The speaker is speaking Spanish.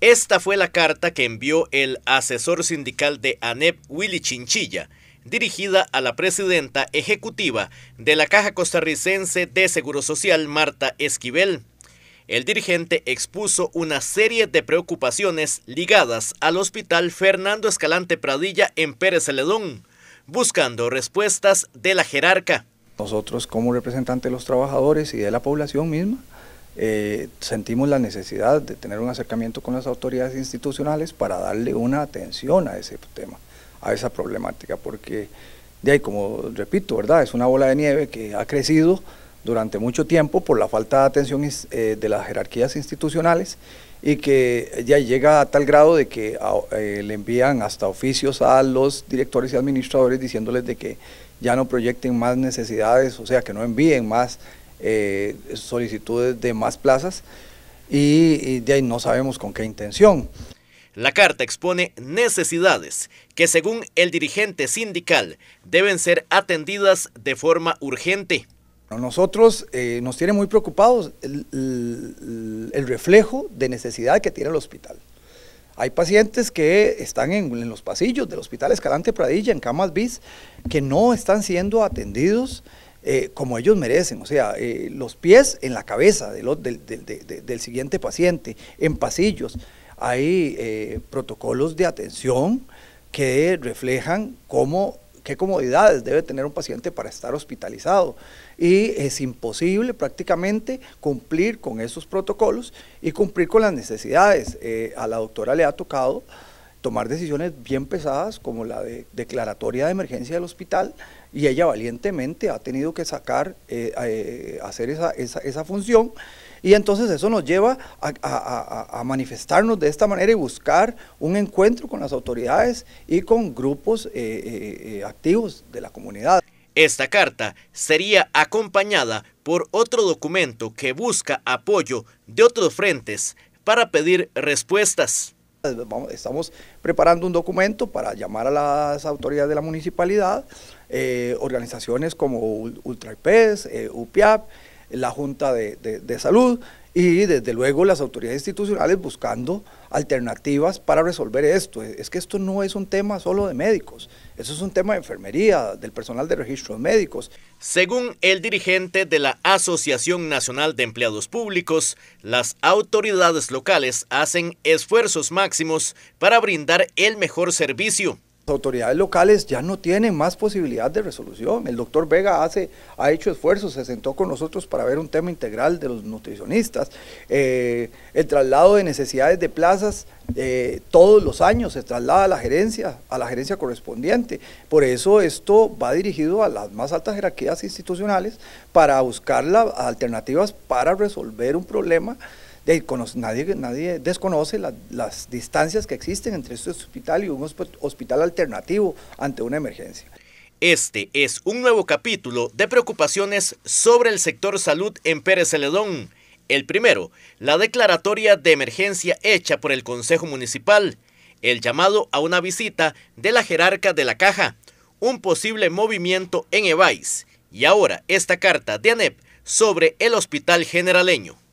Esta fue la carta que envió el asesor sindical de ANEP, Willy Chinchilla, dirigida a la presidenta ejecutiva de la Caja Costarricense de Seguro Social, Marta Esquivel. El dirigente expuso una serie de preocupaciones ligadas al hospital Fernando Escalante Pradilla en Pérez Celedón, buscando respuestas de la jerarca. Nosotros como representantes de los trabajadores y de la población misma, eh, sentimos la necesidad de tener un acercamiento con las autoridades institucionales para darle una atención a ese tema, a esa problemática, porque de ahí, como repito, ¿verdad? Es una bola de nieve que ha crecido durante mucho tiempo por la falta de atención eh, de las jerarquías institucionales y que ya llega a tal grado de que ah, eh, le envían hasta oficios a los directores y administradores diciéndoles de que ya no proyecten más necesidades, o sea, que no envíen más eh, solicitudes de más plazas y, de ahí no sabemos con qué intención. La carta expone necesidades que según el dirigente sindical deben ser atendidas de forma urgente. Nosotros eh, nos tiene muy preocupados el, reflejo de necesidad que tiene el hospital. Hay pacientes que están en, en, los pasillos del Hospital Escalante Pradilla, en camas BIS, que no están siendo atendidos eh, como ellos merecen, o sea, eh, los pies en la cabeza del, siguiente paciente, en pasillos. Hay eh, protocolos de atención que reflejan qué comodidades debe tener un paciente para estar hospitalizado. Y es imposible prácticamente cumplir con esos protocolos y cumplir con las necesidades. a la doctora le ha tocado tomar decisiones bien pesadas como la declaratoria de emergencia del hospital, y ella valientemente ha tenido que sacar, eh, eh, hacer esa, función. Y entonces eso nos lleva a, manifestarnos de esta manera y buscar un encuentro con las autoridades y con grupos eh, activos de la comunidad. Esta carta sería acompañada por otro documento que busca apoyo de otros frentes para pedir respuestas. Estamos preparando un documento para llamar a las autoridades de la municipalidad, eh, organizaciones como Ultraipes, eh, UPIAP, la Junta de, Salud y desde luego las autoridades institucionales buscando alternativas para resolver esto. Es que esto no es un tema solo de médicos, eso es un tema de enfermería, del personal de de médicos. Según el dirigente de la Asociación Nacional de Empleados Públicos, las autoridades locales hacen esfuerzos máximos para brindar el mejor servicio autoridades locales ya no tienen más posibilidad de resolución. El doctor Vega hace, ha hecho esfuerzos, se sentó con nosotros para ver un tema integral de los nutricionistas. Eh, el traslado de necesidades de plazas eh, todos los años se traslada a la gerencia, a la gerencia correspondiente. Por eso esto va dirigido a las más altas jerarquías institucionales para buscar las alternativas para resolver un problema nadie, desconoce las distancias que existen entre este hospital y un hospital alternativo ante una emergencia. Este es un nuevo capítulo de preocupaciones sobre el sector salud en Pérez Celedón. El primero, la declaratoria de emergencia hecha por el Consejo Municipal, el llamado a una visita de la jerarca de la caja, un posible movimiento en EVAIS y ahora esta carta de ANEP sobre el Hospital Generaleño.